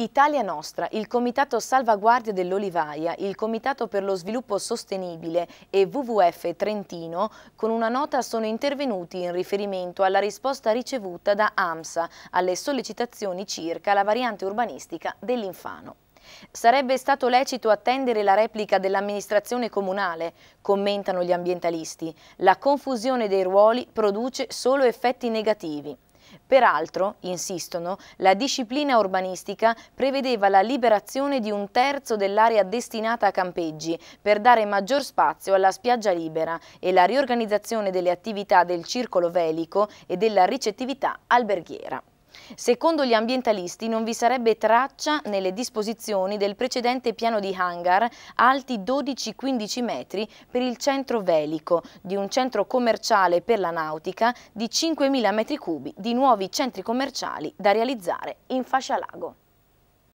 Italia Nostra, il Comitato Salvaguardia dell'Olivaia, il Comitato per lo Sviluppo Sostenibile e WWF Trentino con una nota sono intervenuti in riferimento alla risposta ricevuta da AMSA alle sollecitazioni circa la variante urbanistica dell'Infano. Sarebbe stato lecito attendere la replica dell'amministrazione comunale, commentano gli ambientalisti. La confusione dei ruoli produce solo effetti negativi. Peraltro, insistono, la disciplina urbanistica prevedeva la liberazione di un terzo dell'area destinata a campeggi per dare maggior spazio alla spiaggia libera e la riorganizzazione delle attività del circolo velico e della ricettività alberghiera. Secondo gli ambientalisti non vi sarebbe traccia nelle disposizioni del precedente piano di hangar alti 12-15 metri per il centro velico, di un centro commerciale per la nautica di 5.000 m3 di nuovi centri commerciali da realizzare in fascia lago.